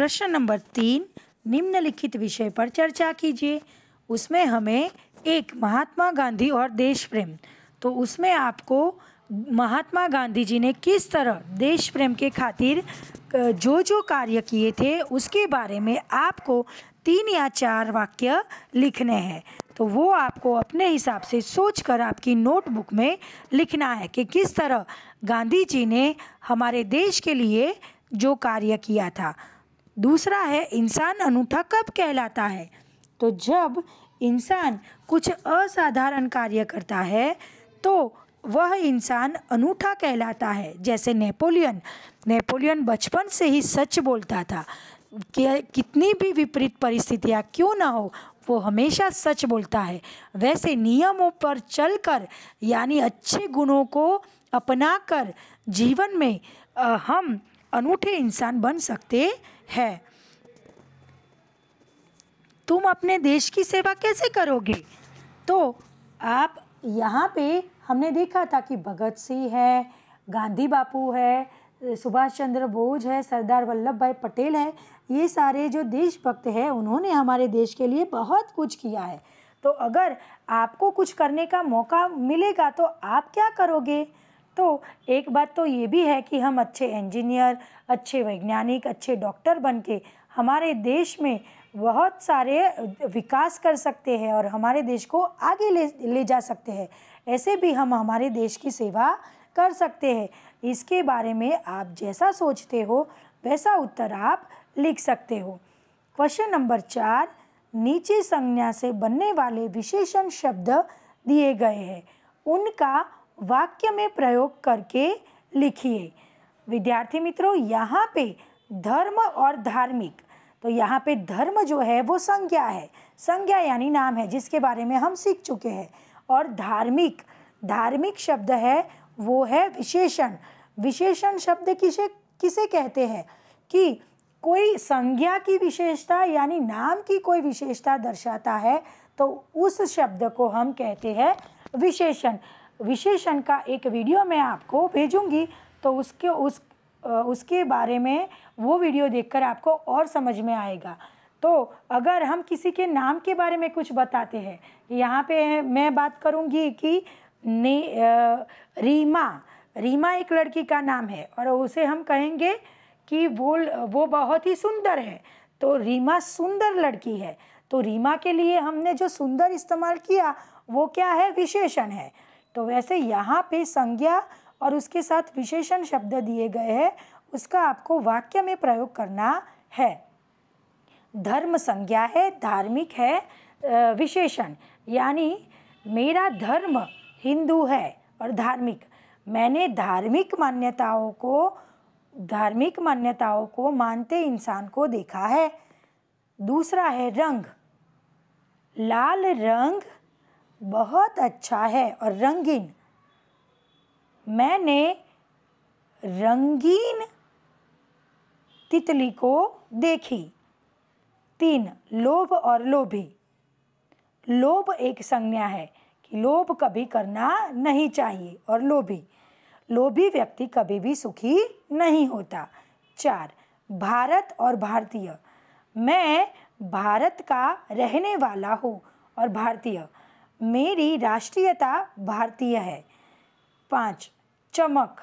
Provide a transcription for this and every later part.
प्रश्न नंबर तीन निम्नलिखित विषय पर चर्चा कीजिए उसमें हमें एक महात्मा गांधी और देश प्रेम तो उसमें आपको महात्मा गांधी जी ने किस तरह देश प्रेम के खातिर जो जो कार्य किए थे उसके बारे में आपको तीन या चार वाक्य लिखने हैं तो वो आपको अपने हिसाब से सोचकर आपकी नोटबुक में लिखना है कि किस तरह गांधी जी ने हमारे देश के लिए जो कार्य किया था दूसरा है इंसान अनूठा कब कहलाता है तो जब इंसान कुछ असाधारण कार्य करता है तो वह इंसान अनूठा कहलाता है जैसे नेपोलियन नेपोलियन बचपन से ही सच बोलता था कि कितनी भी विपरीत परिस्थितियाँ क्यों ना हो वो हमेशा सच बोलता है वैसे नियमों पर चलकर यानी अच्छे गुणों को अपनाकर जीवन में हम अनूठे इंसान बन सकते है तुम अपने देश की सेवा कैसे करोगे तो आप यहाँ पे हमने देखा था कि भगत सिंह है गांधी बापू है सुभाष चंद्र बोस है सरदार वल्लभ भाई पटेल है ये सारे जो देशभक्त हैं उन्होंने हमारे देश के लिए बहुत कुछ किया है तो अगर आपको कुछ करने का मौका मिलेगा तो आप क्या करोगे तो एक बात तो ये भी है कि हम अच्छे इंजीनियर अच्छे वैज्ञानिक अच्छे डॉक्टर बन के हमारे देश में बहुत सारे विकास कर सकते हैं और हमारे देश को आगे ले ले जा सकते हैं ऐसे भी हम हमारे देश की सेवा कर सकते हैं इसके बारे में आप जैसा सोचते हो वैसा उत्तर आप लिख सकते हो क्वेश्चन नंबर चार नीचे संज्ञा से बनने वाले विशेषण शब्द दिए गए हैं उनका वाक्य में प्रयोग करके लिखिए विद्यार्थी मित्रों यहाँ पे धर्म और धार्मिक तो यहाँ पे धर्म जो है वो संज्ञा है संज्ञा यानी नाम है जिसके बारे में हम सीख चुके हैं और धार्मिक धार्मिक शब्द है वो है विशेषण विशेषण शब्द किसे किसे कहते हैं कि कोई संज्ञा की विशेषता यानी नाम की कोई विशेषता दर्शाता है तो उस शब्द को हम कहते हैं विशेषण विशेषण का एक वीडियो मैं आपको भेजूँगी तो उसके उस उसके बारे में वो वीडियो देखकर आपको और समझ में आएगा तो अगर हम किसी के नाम के बारे में कुछ बताते हैं यहाँ पे मैं बात करूँगी कि ने रीमा रीमा एक लड़की का नाम है और उसे हम कहेंगे कि वो वो बहुत ही सुंदर है तो रीमा सुंदर लड़की है तो रीमा के लिए हमने जो सुंदर इस्तेमाल किया वो क्या है विशेषण है तो वैसे यहाँ पे संज्ञा और उसके साथ विशेषण शब्द दिए गए हैं उसका आपको वाक्य में प्रयोग करना है धर्म संज्ञा है धार्मिक है विशेषण यानी मेरा धर्म हिंदू है और धार्मिक मैंने धार्मिक मान्यताओं को धार्मिक मान्यताओं को मानते इंसान को देखा है दूसरा है रंग लाल रंग बहुत अच्छा है और रंगीन मैंने रंगीन तितली को देखी तीन लोभ और लोभी लोभ एक संज्ञा है कि लोभ कभी करना नहीं चाहिए और लोभी लोभी व्यक्ति कभी भी सुखी नहीं होता चार भारत और भारतीय मैं भारत का रहने वाला हूँ और भारतीय मेरी राष्ट्रीयता भारतीय है पाँच चमक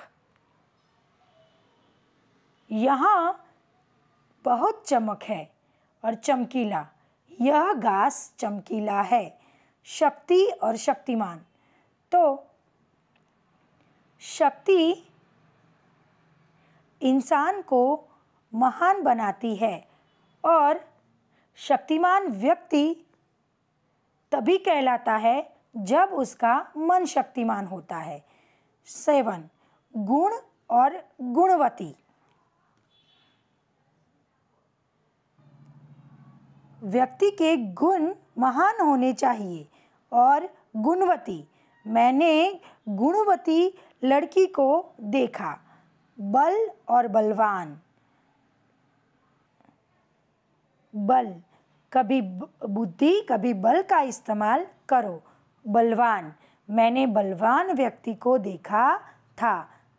यहाँ बहुत चमक है और चमकीला यह घास चमकीला है शक्ति और शक्तिमान तो शक्ति इंसान को महान बनाती है और शक्तिमान व्यक्ति तभी कहलाता है जब उसका मन शक्तिमान होता है सेवन गुण और गुणवती व्यक्ति के गुण महान होने चाहिए और गुणवती मैंने गुणवती लड़की को देखा बल और बलवान बल कभी बुद्धि कभी बल का इस्तेमाल करो बलवान मैंने बलवान व्यक्ति को देखा था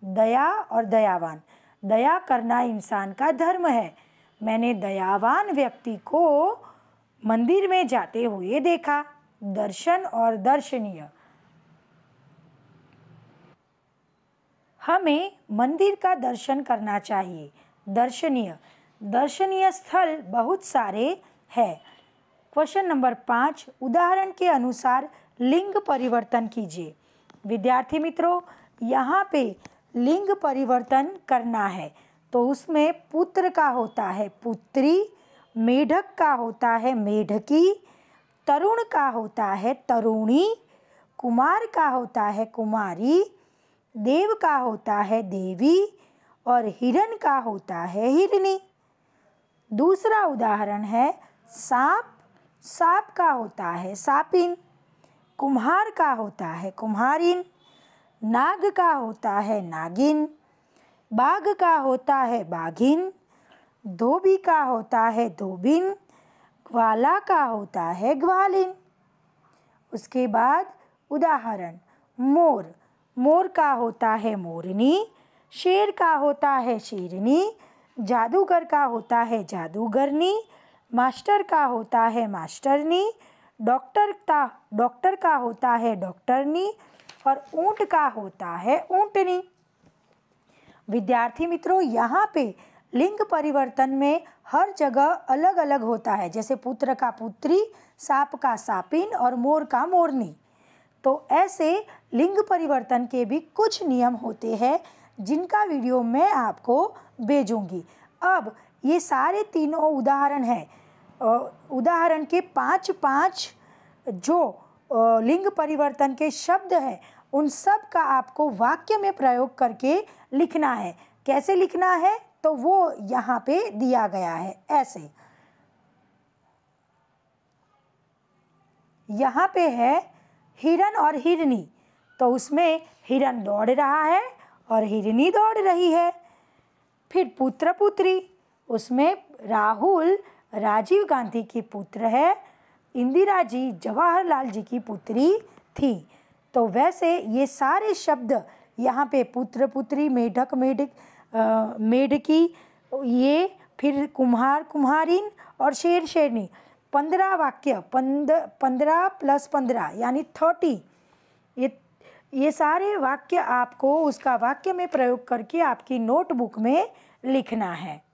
दया और दयावान दया करना इंसान का धर्म है मैंने दयावान व्यक्ति को मंदिर में जाते हुए देखा दर्शन और दर्शनीय हमें मंदिर का दर्शन करना चाहिए दर्शनीय दर्शनीय स्थल बहुत सारे है क्वेश्चन नंबर पाँच उदाहरण के अनुसार लिंग परिवर्तन कीजिए विद्यार्थी मित्रों यहाँ पे लिंग परिवर्तन करना है तो उसमें पुत्र का होता है पुत्री मेढक का होता है मेढकी तरुण का होता है तरुणी कुमार का होता है कुमारी देव का होता है देवी और हिरण का होता है हिरणी दूसरा उदाहरण है सांप सांप का होता है सापिन कुम्हार का होता है कुम्हारिन नाग का होता है नागिन बाघ का होता है बाघिन धोबी का होता है धोबिन ग्वाला का होता है ग्वालिन उसके बाद उदाहरण मोर मोर का होता है मोरनी शेर का होता है शेरनी जादूगर का होता है जादूगरनी मास्टर का होता है मास्टरनी डॉक्टर का डॉक्टर का होता है डॉक्टरनी और ऊँट का होता है नी विद्यार्थी मित्रों यहाँ पे लिंग परिवर्तन में हर जगह अलग अलग होता है जैसे पुत्र का पुत्री सांप का सापिन और मोर का मोरनी तो ऐसे लिंग परिवर्तन के भी कुछ नियम होते हैं जिनका वीडियो मैं आपको भेजूंगी अब ये सारे तीनों उदाहरण हैं उदाहरण के पांच पांच जो लिंग परिवर्तन के शब्द हैं उन सब का आपको वाक्य में प्रयोग करके लिखना है कैसे लिखना है तो वो यहाँ पे दिया गया है ऐसे यहाँ पे है हिरन और हिरनी तो उसमें हिरन दौड़ रहा है और हिरनी दौड़ रही है फिर पुत्र पुत्री उसमें राहुल राजीव गांधी की पुत्र है इंदिरा जी जवाहरलाल जी की पुत्री थी तो वैसे ये सारे शब्द यहाँ पे पुत्र पुत्री मेढक मेढक मेढकी ये फिर कुम्हार कुम्हारिन और शेर शेरनी पंद्रह वाक्य पंद पंद्रह प्लस पंद्रह यानी थर्टी ये ये सारे वाक्य आपको उसका वाक्य में प्रयोग करके आपकी नोटबुक में लिखना है